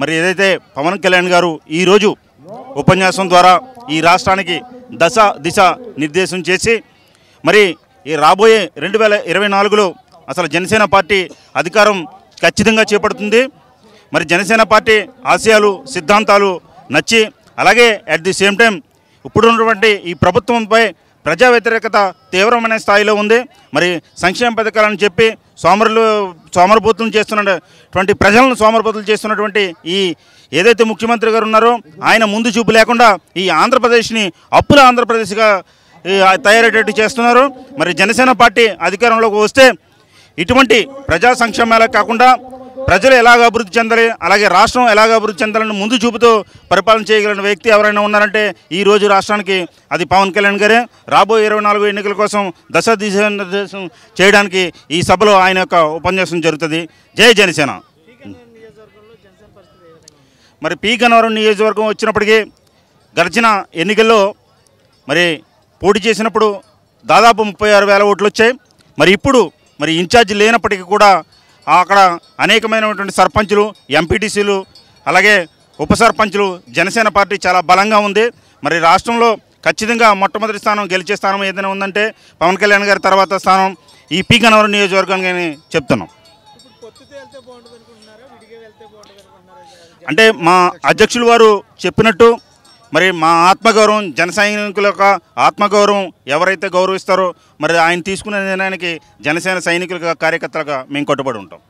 మరి ఏదైతే పవన్ కళ్యాణ్ గారు ఈరోజు ఉపన్యాసం ద్వారా ఈ రాష్ట్రానికి దశ దిశ నిర్దేశం చేసి మరి ఈ రాబోయే రెండు వేల ఇరవై నాలుగులో అసలు జనసేన పార్టీ అధికారం ఖచ్చితంగా చేపడుతుంది మరి జనసేన పార్టీ ఆశయాలు సిద్ధాంతాలు నచ్చి అలాగే అట్ ది సేమ్ టైం ఇప్పుడున్నటువంటి ఈ ప్రభుత్వంపై ప్రజా వ్యతిరేకత తీవ్రమైన స్థాయిలో ఉంది మరి సంక్షేమ పథకాలని చెప్పి సోమరులు సోమరబోతులు చేస్తున్నటువంటి ప్రజలను సోమరబోతులు చేస్తున్నటువంటి ఈ ఏదైతే ముఖ్యమంత్రి గారు ఉన్నారో ఆయన ముందు చూపు లేకుండా ఈ ఆంధ్రప్రదేశ్ని అప్పుల ఆంధ్రప్రదేశ్గా తయారయ్యేటట్టు చేస్తున్నారు మరి జనసేన పార్టీ అధికారంలోకి వస్తే ఇటువంటి ప్రజా సంక్షేమాలే కాకుండా ప్రజలు ఎలాగ అభివృద్ధి చెందాలి అలాగే రాష్ట్రం ఎలాగ అభివృద్ధి చెందాలని ముందు చూపుతూ పరిపాలన చేయగలిగిన వ్యక్తి ఎవరైనా ఉన్నారంటే ఈ రోజు రాష్ట్రానికి అది పవన్ కళ్యాణ్ గారే రాబోయే ఇరవై నాలుగు ఎన్నికల కోసం దశ దిశానిర్దేశం చేయడానికి ఈ సభలో ఆయన యొక్క ఉపన్యాసం జరుగుతుంది జై జనసేన మరి పీ గన్నవరం నియోజకవర్గం వచ్చినప్పటికీ గడిచిన ఎన్నికల్లో మరి పోటీ చేసినప్పుడు దాదాపు ముప్పై ఆరు వేల ఓట్లు వచ్చాయి మరి ఇప్పుడు మరి ఇన్ఛార్జ్ లేనప్పటికీ కూడా అక్కడ అనేకమైనటువంటి సర్పంచులు ఎంపీటీసీలు అలాగే ఉప సర్పంచులు జనసేన పార్టీ చాలా బలంగా ఉంది మరి రాష్ట్రంలో ఖచ్చితంగా మొట్టమొదటి స్థానం గెలిచే స్థానం ఏదైనా ఉందంటే పవన్ కళ్యాణ్ గారి తర్వాత స్థానం ఈ పీ కనవరం నియోజకవర్గం అని చెప్తున్నాం అంటే మా అధ్యక్షులు వారు చెప్పినట్టు మరి మా ఆత్మగౌరవం జన సైనికుల యొక్క ఆత్మగౌరవం ఎవరైతే గౌరవిస్తారో మరి ఆయన తీసుకునే నిర్ణయానికి జనసేన సైనికులుగా కార్యకర్తలుగా మేము కట్టుబడి ఉంటాం